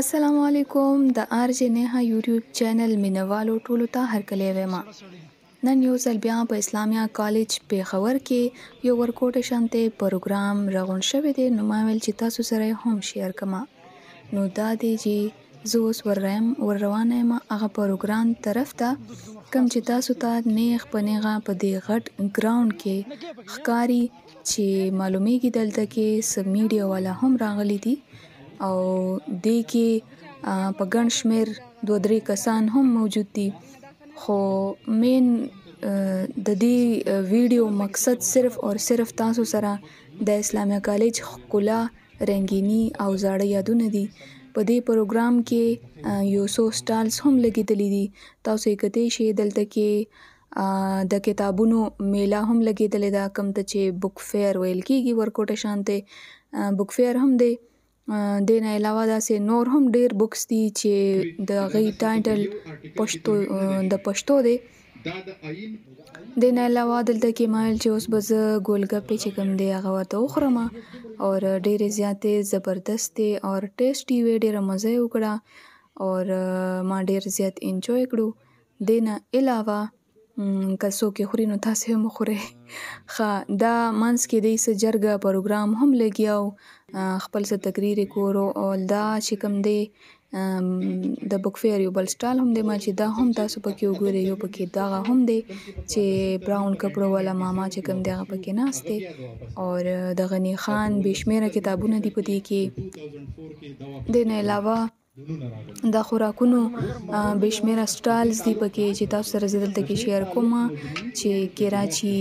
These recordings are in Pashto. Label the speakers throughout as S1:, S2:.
S1: السلام علیکم د آر جی نه یوټیوب چینل مینوالو ټولو ته هرکلی وایم نن یو ځل بیا په اسلامیا کالج پیښور کې یو ورکوټ شانته پروګرام رغون شوی دی نو ما ویل چې تاسو سره هم شیر کما نو دا دی چې زه اوس ور رم ور روانه ما هغه پروګرام طرف ته کم چې تاسو ته نیخ پنیغه په دې غټ ګراوند کې خکاری چې معلومیږي دلته کې سب میډیا والا هم راغلي دي او دې کې په ګڼ شمېر دوه درې کسان هم موجود دي خو مین د دې ویډیو مقصد صرف او صرف تاسو سره د اسلامي کالج ښکلا رنگینی او زاړه یادونه دي په دې پروګرام کې یو سو سټالز هم لګیدلې دي تاسو یې کتئ شئ دلته کې د کتابونو میله هم لګیدلې ده کم ته چې بک فیر ویل کیږي ورکوټه شانته بک فیر هم دی دې نه علاوه داسې نور هم ډېر بوکس دي چې د غي ټایټل پښتو د پښتو دی د نه علاوه دلته کې مایل چې اوس به زه ګولګپې چې کوم دی هغه ورته وخورم او ډېرې زیاتې زبردست او ټیسټي وي ډېره مزه وکړه او ما ډېر زیات انجوای کړو د نه علاوه که څوک خوري نو تاسو هم خوري خا دا مانس کې د ایسه جرګه پروګرام هم لګیاو خپل څه تقریر کورو او دا چې کوم دی د بک فیر یو بل سټال هم دی ما چې دا هم تاسو پکې وګورئ یو پکې دا هم دی چې براون کپړو والا ماما چې کوم دی هغه پکې ناشته او د غنی خان بشمیره کتابونه دی پدې کې د نه علاوه دا خوراکونو بشمیره سټالز دی پکې چې تاسو سره زدل ته کې شیر کوم چې کراچي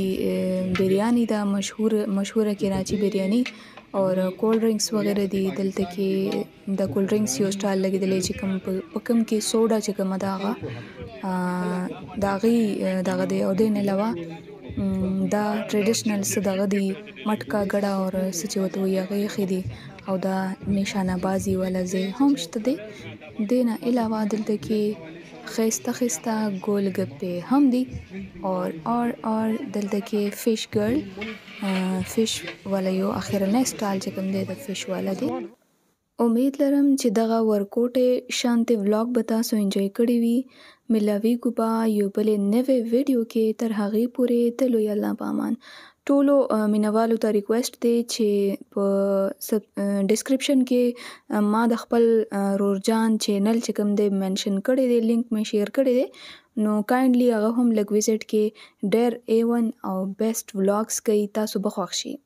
S1: بریانی دا مشهور مشهوره کراچي بریانی اور کول ډرینګز وغیرہ دي دلته کې د کول ډرینګز یو سټال لګیدلی چې کوم په کوم کې سوډا چې کوم داغه داغي داغه دی او دین علاوه دا ټریډیشنل څه دغه دی مټکا ګډا او څه چې وته یې هغه خې دی او دا نشانه بازی ولا زه هم شته دی دینه علاوه دلته کې خيسته خيسته گول گپے هم دی اور اور اور دلته کې فش ګرل فش ولا یو اخر نه سټایل چې کوم دی د فش ولا دی امید لرم چې دغه ورکوټې شانتي ولاګ به تاسو انجوي کړی وي ملاویږو به یو بلې نوې ویډیو کې تر هغې پورې د لوی الله په امان ټولو مینوالو ته ریکوست دی چې په ډسکرپشن کې ما د خپل رورجان چینل چې کوم دی منشن کړی دی لینک مې شیر کړی دی نو کایندلی هغه هم لګ وزټ کې ډیر ای 1 او بیسټ ولاګز کوي تاسو به خوښ شئ